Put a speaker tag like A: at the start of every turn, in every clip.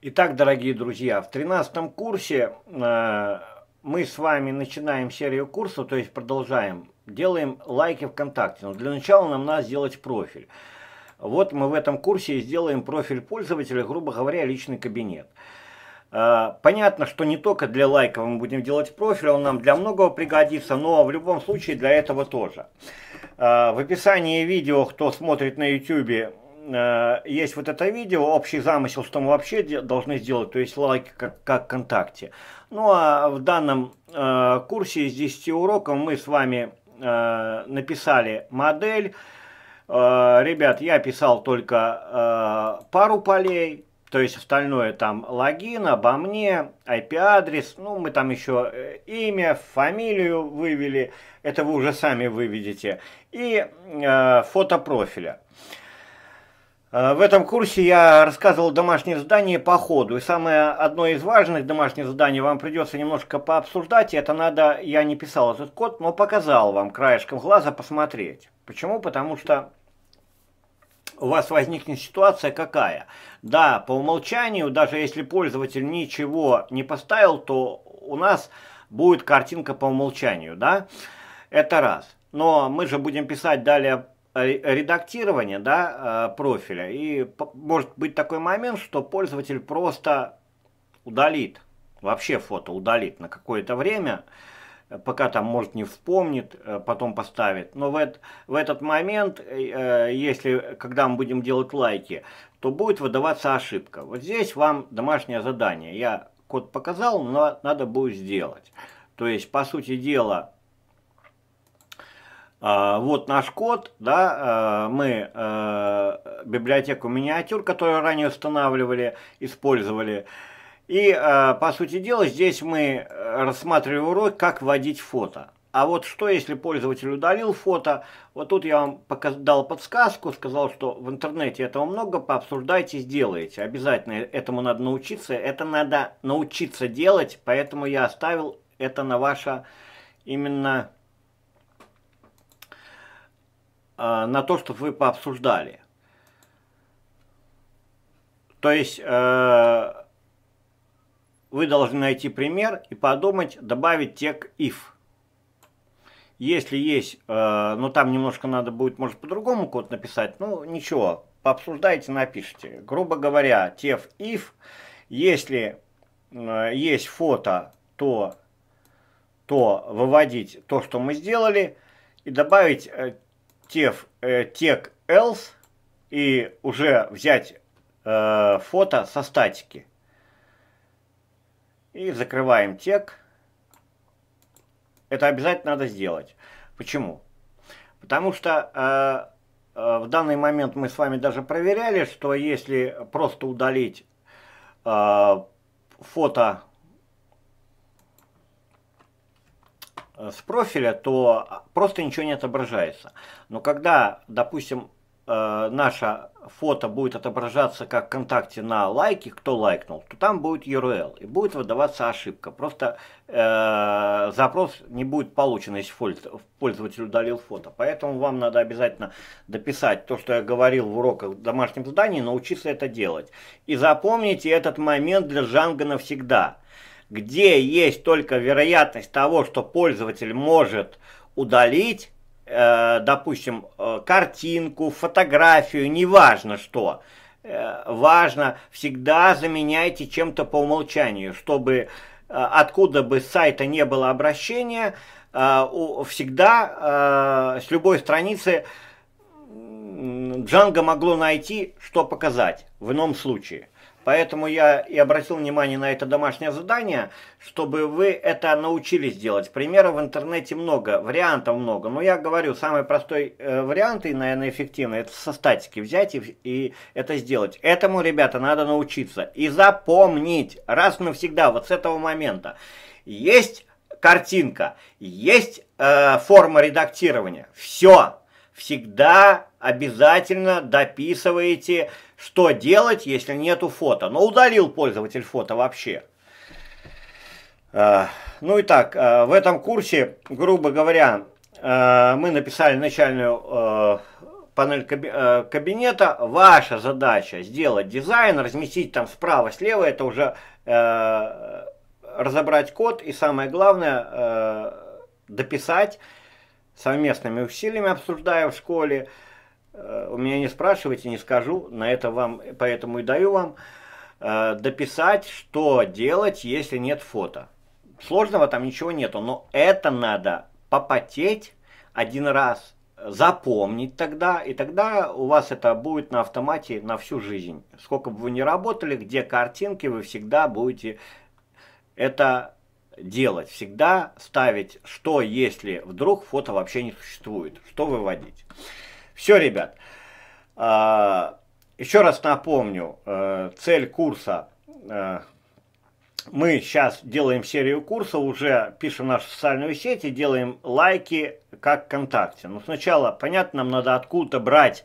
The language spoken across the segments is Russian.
A: Итак, дорогие друзья, в 13 курсе э, мы с вами начинаем серию курсов, то есть продолжаем. Делаем лайки ВКонтакте, но для начала нам надо сделать профиль. Вот мы в этом курсе и сделаем профиль пользователя, грубо говоря, личный кабинет. Э, понятно, что не только для лайков мы будем делать профиль, он нам для многого пригодится, но в любом случае для этого тоже. Э, в описании видео, кто смотрит на YouTube, э, есть вот это видео, общий замысел, что мы вообще де- должны сделать, то есть лайки как, как ВКонтакте. Ну а в данном э, курсе из 10 уроков мы с вами э, написали модель. Э, ребят, я писал только э, пару полей, то есть остальное там логин, обо мне, IP-адрес, ну мы там еще э, имя, фамилию вывели, это вы уже сами выведете, и э, фото профиля. Э, в этом курсе я рассказывал домашнее задание по ходу. И самое одно из важных домашних заданий вам придется немножко пообсуждать. И это надо, я не писал этот код, но показал вам краешком глаза посмотреть. Почему? Потому что у вас возникнет ситуация какая? Да, по умолчанию, даже если пользователь ничего не поставил, то у нас будет картинка по умолчанию, да? Это раз. Но мы же будем писать далее Э, редактирования да, э, профиля. И может быть такой момент, что пользователь просто удалит, вообще фото удалит на какое-то время, э, пока там, может, не вспомнит, потом поставит. Но в, этот в этот момент, если, когда мы будем делать лайки, то будет выдаваться ошибка. Вот здесь вам домашнее задание. Я код показал, но надо будет сделать. То есть, по сути дела, а, вот наш код, да, а, мы а, библиотеку миниатюр, которую ранее устанавливали, использовали. И, по сути дела, здесь мы рассматривали урок, как вводить фото. А вот что, если пользователь удалил фото? Вот тут я вам дал подсказку, сказал, что в интернете этого много, пообсуждайте, сделайте. Обязательно этому надо научиться. Это надо научиться делать, поэтому я оставил это на ваше именно а, на то, что вы пообсуждали. То есть э, вы должны найти пример и подумать, добавить тек if. Если есть, э, ну там немножко надо будет, может, по-другому код написать, ну ничего, пообсуждайте, напишите. Грубо говоря, теф if, если э, есть фото, то, то выводить то, что мы сделали, и добавить теф, э, тек else и уже взять э, фото со статики. И закрываем тег. Это обязательно надо сделать. Почему? Потому что э, э, в данный момент мы с вами даже проверяли, что если просто удалить э, фото Э, с профиля, то а, просто ничего не отображается. Но когда, допустим, э, наше фото будет отображаться как ВКонтакте на лайке, кто лайкнул, то там будет URL и будет выдаваться ошибка. Просто э, запрос не будет получен, если пользователь удалил фото. Поэтому вам надо обязательно дописать то, что я говорил в уроках в домашнем задании, научиться это делать. И запомните этот момент для Джанга навсегда – где есть только вероятность того, что пользователь может удалить, э, допустим, э, картинку, фотографию, неважно что, э, важно, всегда заменяйте чем-то по умолчанию, чтобы откуда бы с сайта не было обращения, всегда с любой страницы Джанго могло найти, что показать в ином случае – Поэтому я и обратил внимание на это домашнее задание, чтобы вы это научились делать. Примеров в интернете много, вариантов много. Но я говорю, самый простой э, вариант и, наверное, эффективный, это со статики взять и, и это сделать. Этому, ребята, надо научиться. И запомнить раз навсегда, вот с этого момента. Есть картинка, есть э, форма редактирования. Все. Всегда обязательно дописываете что делать, если нету фото? Но ну, удалил пользователь фото вообще. Э, ну и так, э, в этом курсе, грубо говоря, э, мы написали начальную панель кабинета. Ваша задача сделать дизайн, разместить там справа, слева, это уже разобрать код и самое главное дописать совместными усилиями обсуждая в школе, Э, у меня не спрашивайте, не скажу, на это вам, поэтому и даю вам э, дописать, что делать, если нет фото. Сложного там ничего нету, но это надо попотеть один раз, запомнить тогда, и тогда у вас это будет на автомате на всю жизнь. Сколько бы вы ни работали, где картинки, вы всегда будете это делать. Всегда ставить, что если вдруг фото вообще не существует, что выводить. Все, ребят. А, Еще раз напомню, э, цель курса э, мы сейчас делаем серию курсов, уже пишем нашу социальную сеть и делаем лайки как ВКонтакте. Но ну, сначала, понятно, нам надо откуда-то брать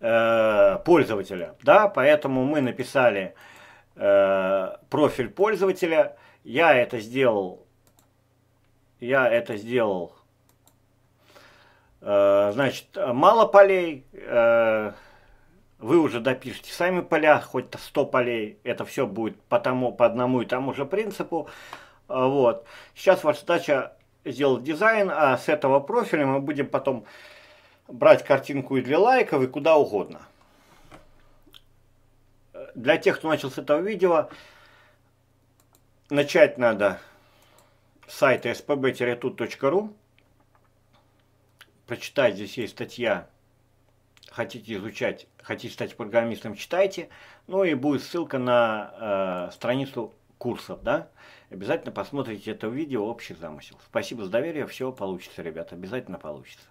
A: э, пользователя, да, поэтому мы написали профиль пользователя. Я это сделал, я это сделал Э, значит, мало полей, э, вы уже допишите сами поля, хоть 100 полей, это все будет по, тому, по одному и тому же принципу. Э, вот. Сейчас ваша задача сделать дизайн, а с этого профиля мы будем потом брать картинку и для лайков, и куда угодно. Для тех, кто начал с этого видео, начать надо с сайта spb-tut.ru прочитать, здесь есть статья хотите изучать, хотите стать программистом, читайте. Ну и будет ссылка на э, страницу курсов, да. Обязательно посмотрите это видео, общий замысел. Спасибо за доверие, все получится, ребята, обязательно получится.